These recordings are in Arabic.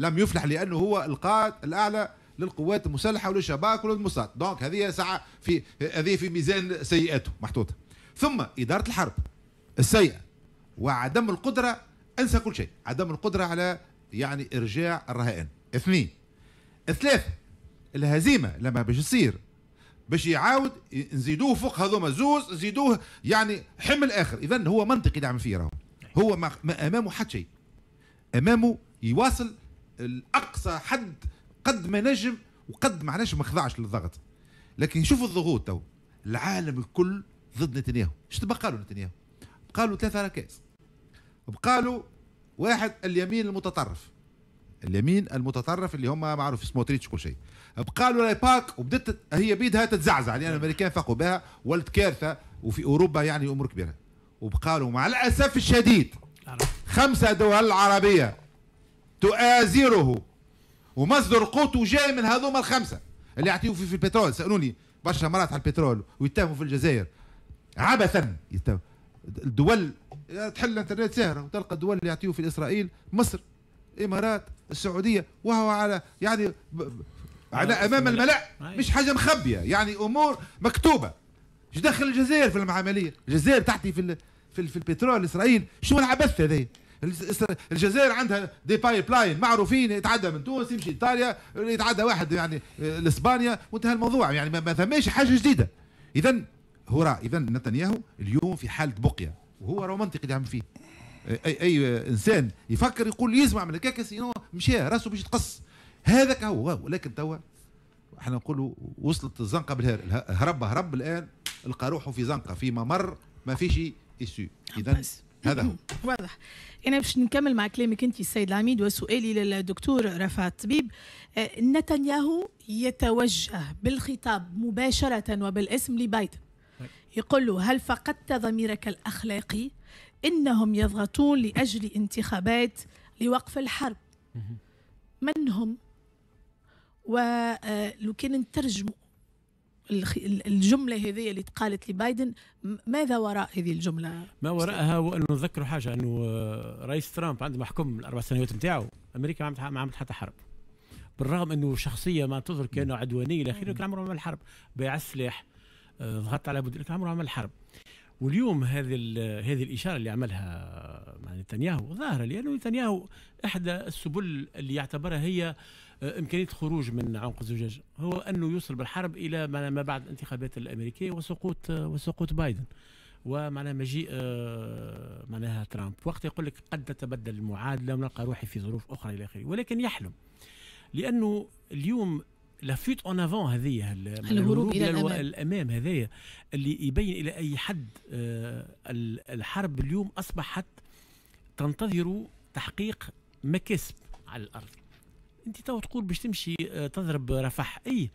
لم يفلح لانه هو القائد الاعلى للقوات المسلحه وللشباك وللموساد دونك هذه ساعه في هذه في ميزان سيئاته محطوطه ثم اداره الحرب السيئه وعدم القدره انسى كل شيء عدم القدره على يعني ارجاع الرهائن اثنين ثلاثه الهزيمه لما باش تصير باش يعاود نزيدوه فوق هذوما زوز نزيدوه يعني حمل اخر اذا هو منطقي دعم فيه راهو هو ما امامه حتى شيء امامه يواصل الاقصى حد قد ما نجم وقد ما نجم ما خضعش للضغط لكن شوفوا الضغوط تو العالم الكل ضد نتنياهو اش تبقى له نتنياهو بقى له ثلاثه ركائز بقى له واحد اليمين المتطرف اليمين المتطرف اللي هم معروف سموتريتش كل شيء بقى له باك وبدت هي بيدها تتزعزع لان يعني الامريكان فاقوا بها ولد كارثه وفي اوروبا يعني امور كبيره وبقى له مع الاسف الشديد خمسه دول عربيه تؤازره ومصدر قوته جاي من هذوما الخمسه اللي يعطيو في, في البترول سالوني برشا مرات على البترول ويتهموا في الجزائر عبثا الدول تحل الانترنت ساهره وتلقى الدول اللي يعطيو في اسرائيل مصر الامارات السعوديه وهو على يعني على آه، امام الملا آه. مش حاجه مخبيه يعني امور مكتوبه ايش دخل الجزائر في المعامليه الجزائر تحتي في, في البترول اسرائيل شو العبث هذا الجزائر عندها دي بايب لاين معروفين يتعدى من تونس يمشي ايطاليا يتعدى واحد يعني آه، لاسبانيا وانتهى الموضوع يعني ما ثماش حاجه جديده اذا هراء اذا نتنياهو اليوم في حاله بقيه وهو راه منطقي دعم فيه آه، اي اي انسان يفكر يقول يسمع من الكاكا سينو مشى راسه باش يتقص هذاك هو ولكن توا احنا نقولوا وصلت الزنقه بالهرب هرب هرب الان لقى روحه في زنقه في ممر ما فيش اسيو اذا هذا هو واضح انا باش نكمل مع كلامك انت السيد العميد وسؤالي للدكتور رفعت طبيب آه، نتنياهو يتوجه بالخطاب مباشره وبالاسم لبايدن يقول له هل فقدت ضميرك الاخلاقي انهم يضغطون لاجل انتخابات لوقف الحرب من هم ولو آه، كان نترجموا الجمله هذه اللي تقالت لبايدن ماذا وراء هذه الجمله ما وراءها هو انه نذكروا حاجه انه رئيس ترامب عندما حكم الاربع سنوات نتاعو امريكا ما عملت حتى حرب بالرغم انه شخصيه ما تظهر كانه عدوانيه الى اخره كان عمره ما عمل حرب بيع السلاح آه، ضغط على بودي كان عمره ما عمل حرب واليوم هذه هذه الاشاره اللي عملها مع نتنياهو ظاهره لانه نتنياهو احدى السبل اللي يعتبرها هي آه، امكانيه خروج من عنق الزجاج هو انه يوصل بالحرب الى ما بعد الانتخابات الامريكيه وسقوط آه، وسقوط بايدن ومعنى مجيء آه، معناها ترامب وقت يقول لك قد تتبدل المعادله ونلقى روحي في ظروف اخرى الى اخره ولكن يحلم لانه اليوم لافيت اون افون هذيا الهروب الى الامام, الأمام هذايا اللي يبين الى اي حد آه، الحرب اليوم اصبحت تنتظر تحقيق مكاسب على الارض انت تو تقول باش تمشي آه، تضرب رفح اي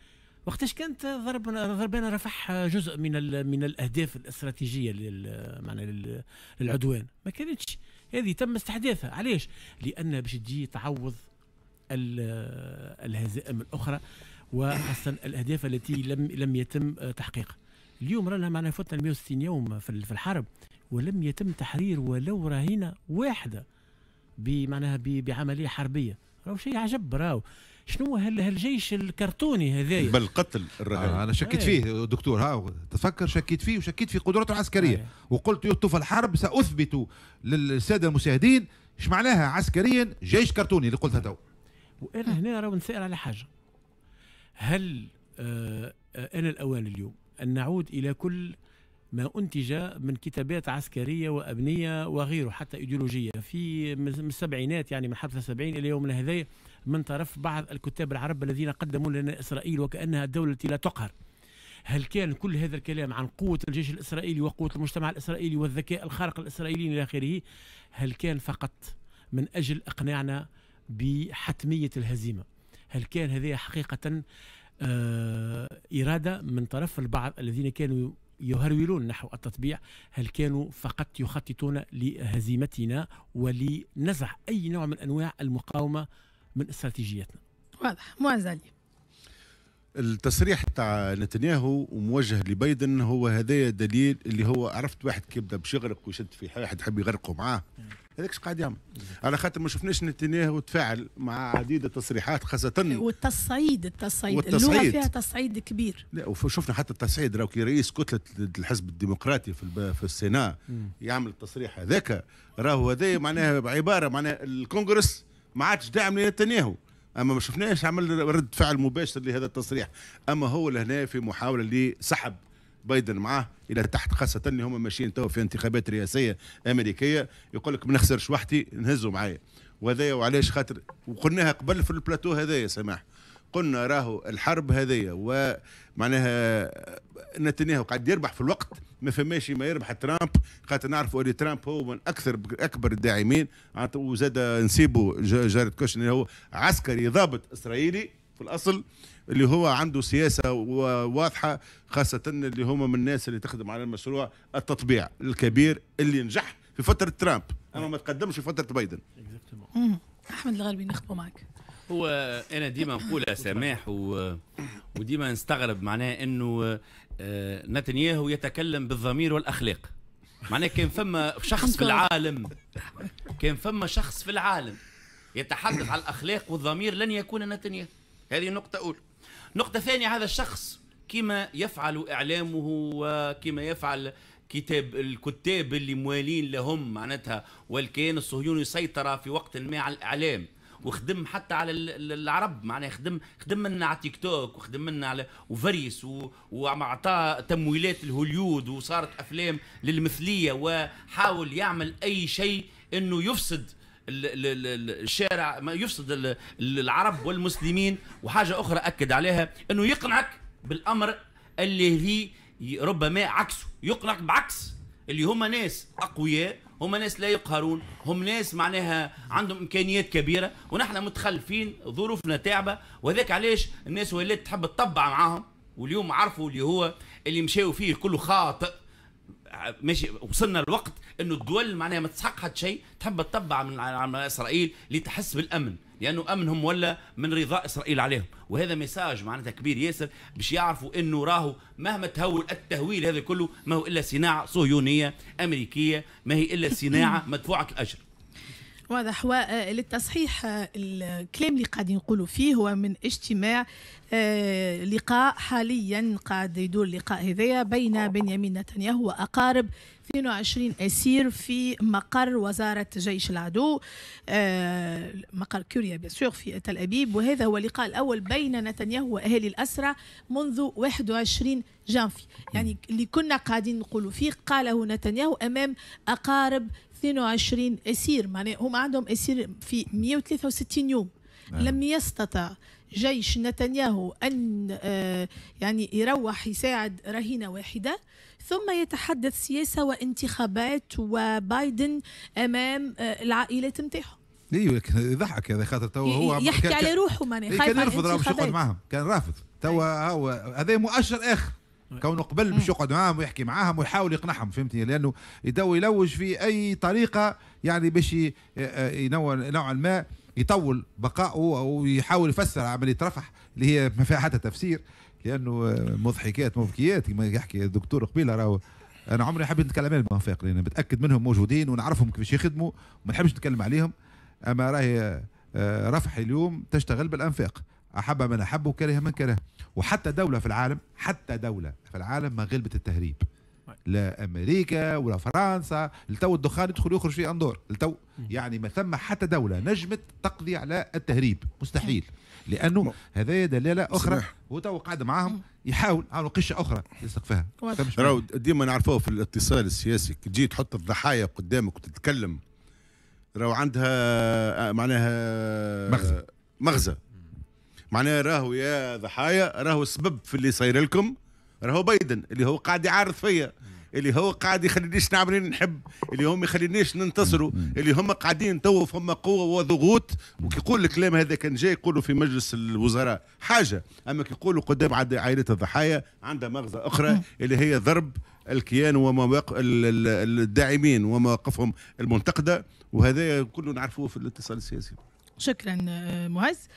وقتاش كانت ضربنا ضربنا رفح جزء من من الاهداف الاستراتيجيه لل معنا للعدوان ما كانتش هذه تم استحداثها علاش لان باش تجي تعوض الهزائم الاخرى وخاصه الاهداف التي لم لم يتم تحقيقها. اليوم رانا معنا فتنا 160 يوم في الحرب ولم يتم تحرير ولو رهينه واحده بمعناها بعمليه حربيه راهو شيء عجب راهو شنو هالجيش الكرتوني هذايا بل قتل آه انا شكيت آه. فيه دكتور ها تفكر شكيت فيه وشكيت في قدراته العسكريه آه. وقلت يطوف الحرب ساثبت للساده المشاهدين ايش معناها عسكريا جيش كرتوني اللي قلتها تو وانا هنا راهو نسال على حاجه هل آن آه، آه، الأوان اليوم أن نعود إلى كل ما أنتج من كتابات عسكرية وأبنية وغيره حتى إيديولوجية في من السبعينات يعني من حدث السبعين إلى يومنا هذا من طرف بعض الكتاب العرب الذين قدموا لنا إسرائيل وكأنها الدولة التي لا تقهر هل كان كل هذا الكلام عن قوة الجيش الإسرائيلي وقوة المجتمع الإسرائيلي والذكاء الخارق الإسرائيلي إلى آخره هل كان فقط من أجل إقناعنا بحتمية الهزيمة هل كان هذه حقيقة آه، إرادة من طرف البعض الذين كانوا يهرولون نحو التطبيع هل كانوا فقط يخططون لهزيمتنا ولنزع أي نوع من أنواع المقاومة من استراتيجيتنا واضح علي التصريح تاع نتنياهو وموجه لبايدن هو هذايا دليل اللي هو عرفت واحد كيبدا باش يغرق ويشد في واحد يحب يغرقه معاه نعم. هذاكش قاعد يعمل على خاطر ما شفناش نتنياهو تفاعل مع عديد التصريحات خاصه والتصعيد التصعيد, اللغه فيها تصعيد كبير لا وشفنا حتى التصعيد راهو كي رئيس كتله الحزب الديمقراطي في في السينا يعمل التصريح هذاك راهو هذا معناها عباره معناها الكونغرس ما عادش داعم لنتنياهو اما ما شفناش عمل رد فعل مباشر لهذا التصريح اما هو لهنا في محاوله لسحب بايدن معاه الى تحت خاصه اللي هم ماشيين تو في انتخابات رئاسيه امريكيه يقول لك ما نخسرش وحدي نهزوا معايا وهذايا وعلاش خاطر وقلناها قبل في البلاتو هذايا سماح قلنا راهو الحرب هذه ومعناها نتنياهو قاعد يربح في الوقت ما فماش ما يربح ترامب خاطر نعرفوا ان ترامب هو من اكثر اكبر الداعمين وزاد نسيبه جارد اللي هو عسكري ضابط اسرائيلي في الاصل اللي هو عنده سياسه واضحه خاصه اللي هما من الناس اللي تخدم على المشروع التطبيع الكبير اللي نجح في فتره ترامب اما ما تقدمش في فتره بايدن احمد الغالبي نخطبه معك هو انا ديما نقول سماح و... وديما نستغرب معناه انه آه، نتنياهو يتكلم بالضمير والاخلاق معناه كان فما شخص في العالم كان فما شخص في العالم يتحدث عن الاخلاق والضمير لن يكون نتنياهو هذه نقطة أولى نقطة ثانية هذا الشخص كما يفعل إعلامه وكما يفعل كتاب الكتاب اللي موالين لهم معناتها والكيان الصهيوني سيطر في وقت ما على الإعلام وخدم حتى على العرب معناها خدم خدم لنا على تيك توك وخدم لنا على وفريس وعطى تمويلات الهوليود وصارت افلام للمثليه وحاول يعمل اي شيء انه يفسد الشارع ما يفسد العرب والمسلمين وحاجه اخرى اكد عليها انه يقنعك بالامر اللي هي ربما عكسه يقنعك بعكس اللي هما ناس اقوياء هما ناس لا يقهرون هم ناس معناها عندهم امكانيات كبيره ونحن متخلفين ظروفنا تعبه وذاك علاش الناس ولات تحب تطبع معاهم واليوم عرفوا اللي هو اللي مشاو فيه كله خاطئ ماشي وصلنا لوقت انه الدول معناها ما تسحق حتى شيء تحب تطبع من على اسرائيل لتحس بالامن لانه امنهم ولا من رضاء اسرائيل عليهم وهذا ميساج معناتها كبير ياسر باش يعرفوا انه راهو مهما تهول التهويل هذا كله ما هو الا صناعه صهيونيه امريكيه ما هي الا صناعه مدفوعه الاجر واضح وللتصحيح الكلام اللي قاعدين نقولوا فيه هو من اجتماع آه، لقاء حاليا قاعد يدور اللقاء هذايا بين بنيامين نتنياهو واقارب 22 اسير في مقر وزاره جيش العدو آه، مقر كوريا بسور في تل ابيب وهذا هو اللقاء الاول بين نتنياهو واهالي الاسرى منذ 21 جانفي يعني اللي كنا قاعدين نقولوا فيه قاله نتنياهو امام اقارب 22 اسير معناها هم عندهم اسير في 163 يوم آه. لم يستطع جيش نتنياهو ان آه، يعني يروح يساعد رهينه واحده ثم يتحدث سياسه وانتخابات وبايدن امام آه، العائلات نتاعهم ايوه يضحك هذا خاطر تو هو يحكي على روحه ماني خايف كان يرفض راه باش يقعد معاهم كان رافض تو طيب. هو هذا مؤشر اخر إيه. كونه قبل باش يقعد معاهم ويحكي معاهم ويحاول يقنعهم فهمتني لانه يدو يلوج في اي طريقه يعني باش آه، آه، نوعا ما يطول بقائه او يحاول يفسر عمليه رفح اللي هي ما فيها حتى تفسير لانه آه، مضحكات مبكيات كما يحكي الدكتور قبيله راهو انا عمري حبيت نتكلم عليهم الموافق لان بتاكد منهم موجودين ونعرفهم كيفاش يخدموا وما نحبش نتكلم عليهم اما راهي رفح اليوم تشتغل بالانفاق أحب من أحب وكره من كره وحتى دولة في العالم حتى دولة في العالم ما غلبت التهريب طيب. لا امريكا ولا فرنسا لتو الدخان يدخل يخرج في اندور لتو يعني ما ثم حتى دوله نجمت تقضي على التهريب مستحيل لانه هذا دلاله اخرى وتو قاعد معاهم يحاول على قشه اخرى يثق فيها راهو ديما نعرفوه في الاتصال السياسي تجي تحط الضحايا قدامك وتتكلم راهو عندها آه، معناها مغزى مغزى معناها راهو يا ضحايا راهو السبب في اللي صاير لكم راهو بايدن اللي هو قاعد يعارض فيا اللي هو قاعد يخلينيش نعمل اللي نحب اللي هم يخلينيش ننتصروا اللي هم قاعدين تو فما قوه وضغوط وكيقول الكلام هذا كان جاي يقولوا في مجلس الوزراء حاجه اما كيقولوا قدام عائله الضحايا عندها مغزى اخرى اللي هي ضرب الكيان ومواقف الداعمين ومواقفهم المنتقده وهذا كله نعرفوه في الاتصال السياسي شكرا آه، معز